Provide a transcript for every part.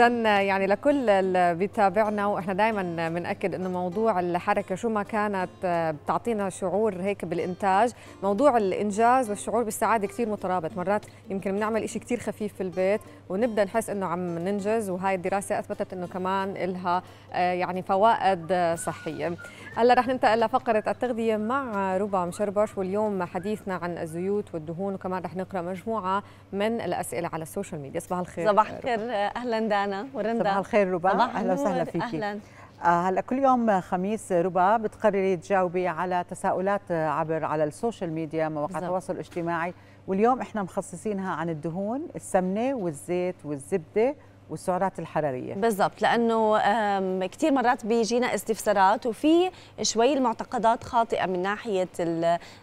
اذا يعني لكل اللي بيتابعنا واحنا دائما بناكد انه موضوع الحركه شو ما كانت آه، بتعطينا شعور هيك بالانتاج موضوع الانجاز والشعور بالسعاده كثير مترابط مرات يمكن بنعمل شيء كثير خفيف في البيت ونبدا نحس انه عم ننجز وهي الدراسه اثبتت انه كمان لها آه، يعني فوائد صحيه هلا رح ننتقل لفقره التغذيه مع ربع مشربش واليوم حديثنا عن الزيوت والدهون وكمان رح نقرا مجموعه من الاسئله على السوشيال ميديا صباح الخير صباح الخير اهلا دانا رنا ورندا صباح الخير ربا اهلا وسهلا فيكي اهلا آه، هلا كل يوم خميس ربا بتقرري تجاوبي على تساؤلات عبر على السوشيال ميديا مواقع التواصل الاجتماعي واليوم احنا مخصصينها عن الدهون السمنه والزيت والزبده والسعرات الحراريه بالضبط لانه كثير مرات بيجينا استفسارات وفي شوي المعتقدات خاطئه من ناحيه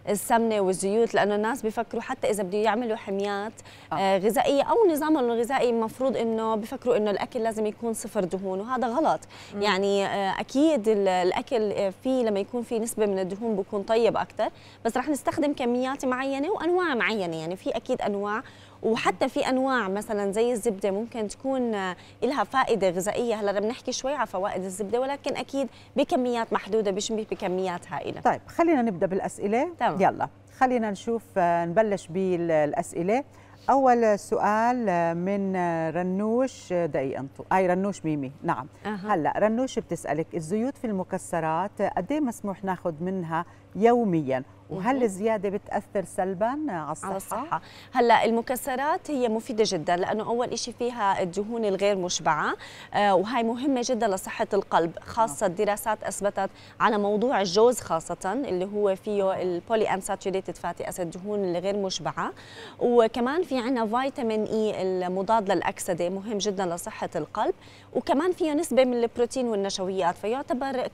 السمنه والزيوت لانه الناس بيفكروا حتى اذا بده يعملوا حميات آه. آه، غذائيه او نظامهم الغذائي المفروض انه بيفكروا انه الاكل لازم يكون صفر دهون وهذا غلط م. يعني آه، اكيد الاكل آه، فيه لما يكون في نسبه من الدهون بكون طيب اكثر بس رح نستخدم كميات معينه وانواع معينه يعني في اكيد انواع وحتى في انواع مثلا زي الزبده ممكن تكون آه، لها فائده غذائيه هلا بنحكي شوي على فوائد الزبده ولكن اكيد بكميات محدوده مش بكميات هائله طيب خلينا نبدا بالاسئله طبعا. يلا خلينا نشوف آه، نبلش بالاسئله اول سؤال آه، من رنوش دقيقه انتو. اي رنوش ميمي نعم أه. هلا رنوش بتسالك الزيوت في المكسرات قد إيه مسموح ناخذ منها يوميا وهل الزياده بتاثر سلبا على الصحه؟ على الصحه، هلا المكسرات هي مفيده جدا لانه اول شيء فيها الدهون الغير مشبعه آه، وهي مهمه جدا لصحه القلب، آه. خاصه الدراسات اثبتت على موضوع الجوز خاصه اللي هو فيه البولي انساتوريتد فاتي اسيد الدهون الغير غير مشبعه، وكمان في عندنا فيتامين اي المضاد للاكسده مهم جدا لصحه القلب، وكمان فيه نسبه من البروتين والنشويات فيعتبر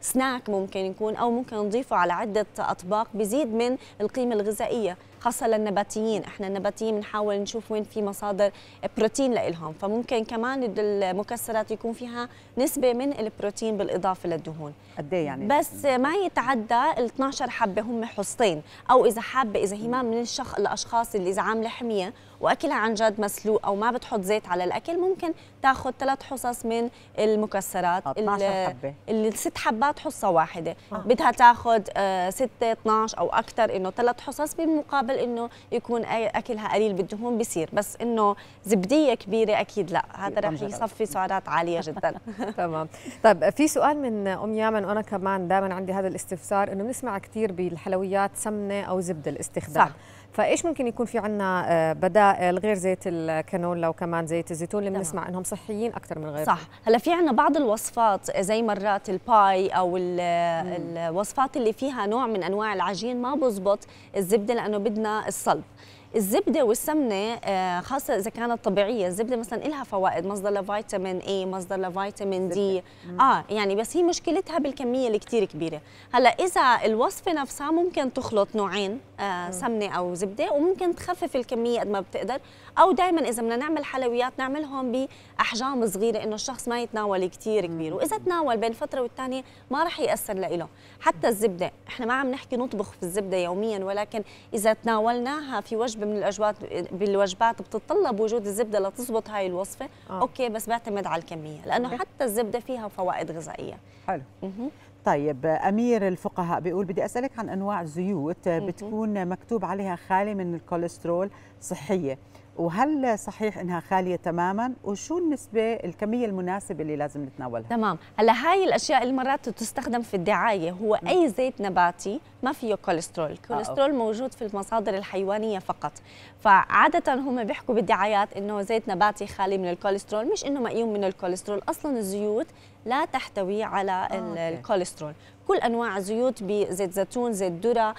كسناك ممكن يكون او ممكن نضيفه على عده اطباق بيزيد من القيمه الغذائيه خاصه للنباتيين احنا النباتيين بنحاول نشوف وين في مصادر بروتين لإلهم فممكن كمان المكسرات يكون فيها نسبه من البروتين بالاضافه للدهون قد إيه يعني بس ما يتعدى ال 12 حبه هم حصتين او اذا حابه اذا هي ما من الشخ... الاشخاص اللي اذا عامله حميه واكلها عن جد مسلوق او ما بتحط زيت على الاكل ممكن تاخذ ثلاث حصص من المكسرات 12 حبه الست حبات حصه واحده آه. بدها تاخذ 6 آه، 12 او اكثر انه ثلاث حصص بالمقابل بفضل انه يكون اكلها قليل بالدهون بصير بس انه زبديه كبيره اكيد لا هذا رح يصفي سعرات عاليه جدا تمام طيب في سؤال من ام يامن وانا كمان دائما عندي هذا الاستفسار انه بنسمع كثير بالحلويات سمنه او زبده الاستخدام صح. فايش ممكن يكون في عندنا آه، بدائل غير زيت الكانولا وكمان زيت الزيتون اللي بنسمع انهم صحيين اكثر من غيرهم صح هلا في عندنا بعض الوصفات زي مرات الباي او الوصفات اللي فيها نوع من انواع العجين ما بزبط الزبده لانه بدنا الصلب الزبده والسمنه آه، خاصه اذا كانت طبيعيه الزبده مثلا لها فوائد مصدر لفيتامين اي مصدر لفيتامين دي اه يعني بس هي مشكلتها بالكميه اللي كثير كبيره هلا اذا الوصفه نفسها ممكن تخلط نوعين آه، سمنه او زبده وممكن تخفف الكميه قد ما بتقدر او دائما اذا بدنا نعمل حلويات نعملهم باحجام صغيره انه الشخص ما يتناول كثير كبير واذا تناول بين فتره والثانيه ما راح ياثر له حتى الزبده احنا ما عم نحكي نطبخ في الزبده يوميا ولكن اذا تناولناها في وجبه من الاجوات بالوجبات بتتطلب وجود الزبده لتظبط هاي الوصفه آه. اوكي بس بعتمد على الكميه لانه حتى الزبده فيها فوائد غذائيه حلو طيب امير الفقهاء بيقول بدي اسالك عن انواع الزيوت بتكون مكتوب عليها خالي من الكوليسترول صحيه وهل صحيح انها خاليه تماما وشو النسبه الكميه المناسبه اللي لازم نتناولها تمام هلا هاي الاشياء المرات تستخدم في الدعايه هو اي زيت نباتي ما فيه كوليسترول الكوليسترول آه. موجود في المصادر الحيوانيه فقط فعاده هم بيحكوا بالدعايات انه زيت نباتي خالي من الكوليسترول مش انه مقيوم من الكوليسترول اصلا الزيوت لا تحتوي على آه، الكوليسترول كل انواع الزيوت بزيت زيتون زيت ذره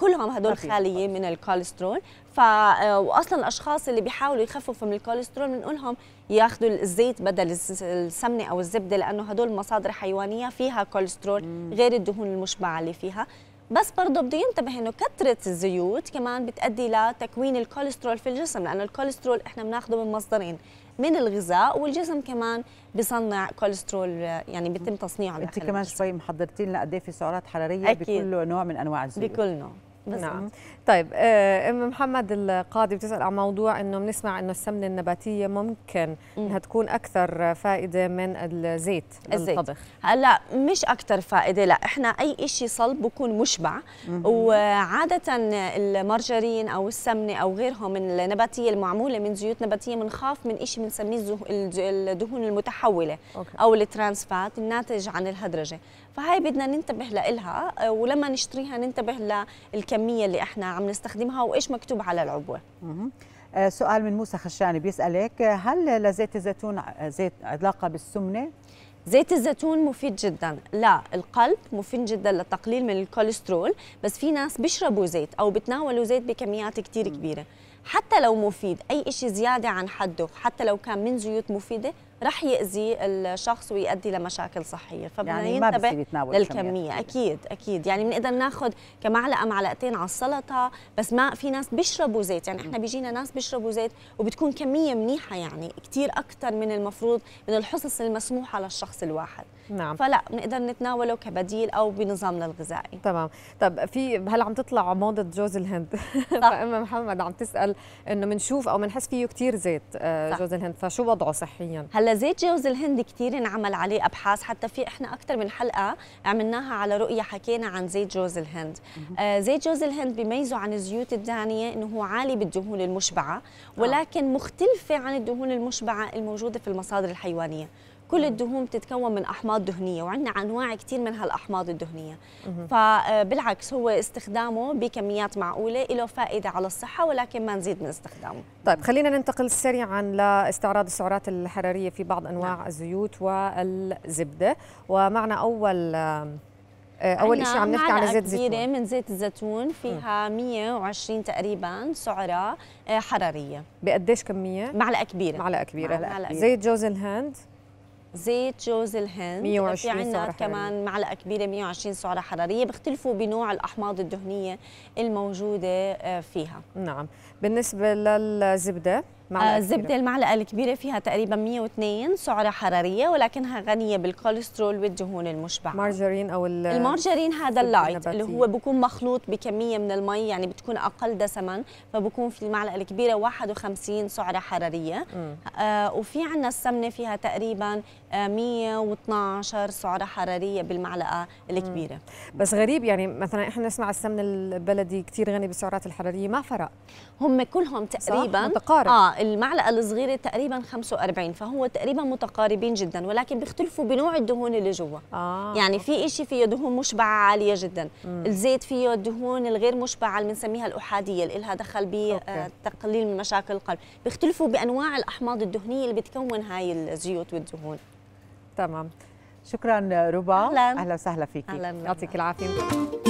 كلهم هدول خاليه من الكوليسترول ف آه، واصلا الاشخاص اللي بيحاولوا يخففوا من الكوليسترول بنقول لهم ياخذوا الزيت بدل السمنه او الزبده لانه هدول مصادر حيوانيه فيها كوليسترول غير الدهون المشبعه اللي فيها بس برضه بده ينتبه انه كثره الزيوت كمان بتؤدي لتكوين الكوليسترول في الجسم لانه الكوليسترول احنا بناخذه من مصدرين من الغذاء والجسم كمان بصنع كوليسترول يعني بيتم تصنيعه انت كمان شوي محضرتين لنا قد إيه في سعرات حراريه أكيد. بكل نوع من انواع الزيوت بكل نوع بس نعم طيب آه، ام محمد القاضي بتسال عن موضوع انه بنسمع انه السمنه النباتيه ممكن انها تكون اكثر فائده من الزيت الطبخ هلا مش اكثر فائده لا احنا اي شيء صلب بكون مشبع وعاده المارجرين او السمنه او غيرهم من النباتيه المعموله من زيوت نباتيه بنخاف من شيء بنسميه الدهون المتحوله أوكي. او الترانس فات الناتج عن الهدرجه فهاي بدنا ننتبه لها آه، ولما نشتريها ننتبه للكمية اللي احنا عم نستخدمها وإيش مكتوب على العبوة آه، سؤال من موسى خشاني بيسألك آه، هل لزيت الزيتون زيت علاقة بالسمنة؟ زيت الزيتون مفيد جدا لا القلب مفيد جدا للتقليل من الكوليسترول بس في ناس بيشربوا زيت او بتناولوا زيت بكميات كتير كبيره حتى لو مفيد اي شيء زياده عن حده حتى لو كان من زيوت مفيده رح يأذي الشخص ويؤدي لمشاكل صحية فبدنا يعني ننتبه للكمية أكيد أكيد يعني بنقدر ناخذ كمعلقة معلقتين على السلطة بس ما في ناس بيشربوا زيت يعني إحنا بيجينا ناس بيشربوا زيت وبتكون كمية منيحة يعني كثير أكثر من المفروض من الحصص المسموحة للشخص الواحد نعم فلا بنقدر نتناوله كبديل او بنظامنا الغذائي تمام طب في هلا عم تطلع موضه جوز الهند فاما محمد عم تسال انه بنشوف او بنحس فيه كثير زيت آه، جوز الهند فشو وضعه صحيا هلا زيت جوز الهند كثير انعمل عليه ابحاث حتى في احنا اكثر من حلقه عملناها على رؤيه حكينا عن زيت جوز الهند آه زيت جوز الهند بيميزه عن الزيوت الدانيه انه هو عالي بالدهون المشبعه آه. ولكن مختلفه عن الدهون المشبعه الموجوده في المصادر الحيوانيه كل الدهون بتتكون من احماض دهنيه وعندنا انواع كثير من هالاحماض الدهنيه فبالعكس آه، هو استخدامه بكميات معقوله له فائده على الصحه ولكن ما نزيد من استخدامه طيب خلينا ننتقل سريعا لاستعراض السعرات الحراريه في بعض نعم. انواع نعم. الزيوت والزبده ومعنا اول آه، اول شيء عم نحكي عن زيت الزيتون من زيت الزيتون فيها 120 تقريبا سعره آه، حراريه بقديش كميه معلقه كبيره معلقه كبيره معلقة كبيرة. زيت جوز الهند زيت جوز الهند 120 في عندنا كمان معلقه كبيره 120 سعره حراريه بيختلفوا بنوع الاحماض الدهنيه الموجوده آه، فيها نعم بالنسبه للزبده الزبدة آه، المعلقة الكبيرة فيها تقريبا 102 سعرة حرارية ولكنها غنية بالكوليسترول والدهون المشبعة مارجرين أو المارجرين هذا اللايت اللي هو بكون مخلوط بكمية من المي يعني بتكون أقل دسما فبكون في المعلقة الكبيرة 51 سعرة حرارية آه وفي عندنا السمنة فيها تقريبا 112 آه، سعرة حرارية بالمعلقة الكبيرة مم. بس غريب يعني مثلا احنا نسمع السمن البلدي كثير غني بالسعرات الحرارية ما فرق هم كلهم تقريبا متقارب اه المعلقه الصغيره تقريبا 45 فهو تقريبا متقاربين جدا ولكن بيختلفوا بنوع الدهون اللي جوا آه. يعني في شيء فيه دهون مشبعه عاليه جدا مم. الزيت فيه الدهون الغير مشبعه اللي بنسميها الاحاديه اللي لها دخل بتقليل آه، من مشاكل القلب بيختلفوا بانواع الاحماض الدهنيه اللي بتكون هاي الزيوت والدهون تمام شكرا ربا اهلا اهلا وسهلا فيك يعطيك العافيه